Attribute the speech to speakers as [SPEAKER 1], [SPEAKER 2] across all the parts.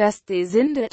[SPEAKER 1] Das Design der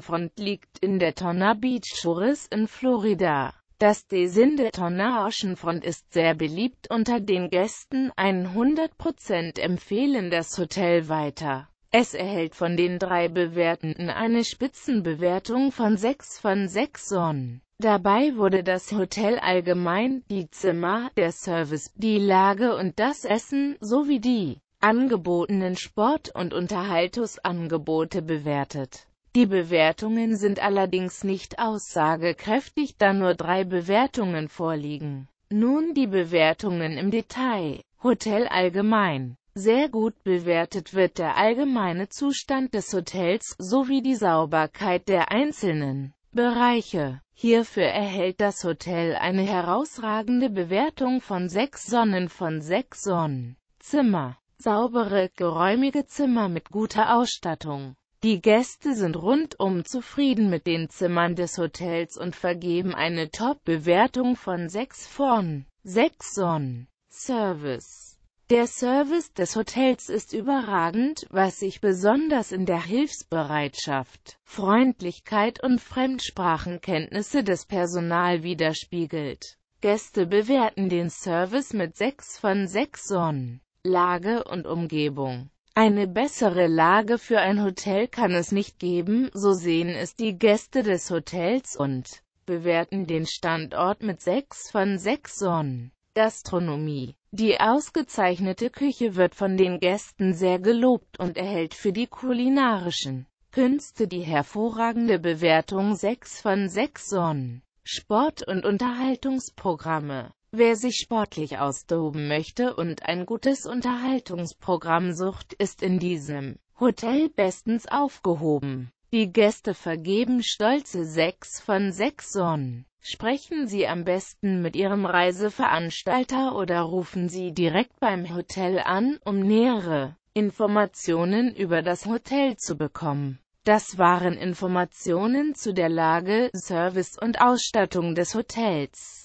[SPEAKER 1] Front liegt in der Tonner Beach Shores in Florida. Das Design der Front ist sehr beliebt unter den Gästen, 100% empfehlen das Hotel weiter. Es erhält von den drei Bewertenden eine Spitzenbewertung von 6 von 6 Sonnen. Dabei wurde das Hotel allgemein, die Zimmer, der Service, die Lage und das Essen, sowie die angebotenen Sport- und Unterhaltungsangebote bewertet. Die Bewertungen sind allerdings nicht aussagekräftig, da nur drei Bewertungen vorliegen. Nun die Bewertungen im Detail. Hotel allgemein. Sehr gut bewertet wird der allgemeine Zustand des Hotels sowie die Sauberkeit der einzelnen Bereiche. Hierfür erhält das Hotel eine herausragende Bewertung von 6 Sonnen von 6 Sonnen. Zimmer. Saubere, geräumige Zimmer mit guter Ausstattung. Die Gäste sind rundum zufrieden mit den Zimmern des Hotels und vergeben eine Top-Bewertung von 6 von 6 Sonnen. Service Der Service des Hotels ist überragend, was sich besonders in der Hilfsbereitschaft, Freundlichkeit und Fremdsprachenkenntnisse des Personal widerspiegelt. Gäste bewerten den Service mit 6 von 6 Sonnen. Lage und Umgebung. Eine bessere Lage für ein Hotel kann es nicht geben, so sehen es die Gäste des Hotels und bewerten den Standort mit 6 von 6 Sonnen. Gastronomie Die ausgezeichnete Küche wird von den Gästen sehr gelobt und erhält für die kulinarischen Künste die hervorragende Bewertung 6 von 6 Sonnen. Sport- und Unterhaltungsprogramme Wer sich sportlich austoben möchte und ein gutes Unterhaltungsprogramm sucht, ist in diesem Hotel bestens aufgehoben. Die Gäste vergeben stolze 6 von 6 Sonnen. Sprechen Sie am besten mit Ihrem Reiseveranstalter oder rufen Sie direkt beim Hotel an, um nähere Informationen über das Hotel zu bekommen. Das waren Informationen zu der Lage, Service und Ausstattung des Hotels.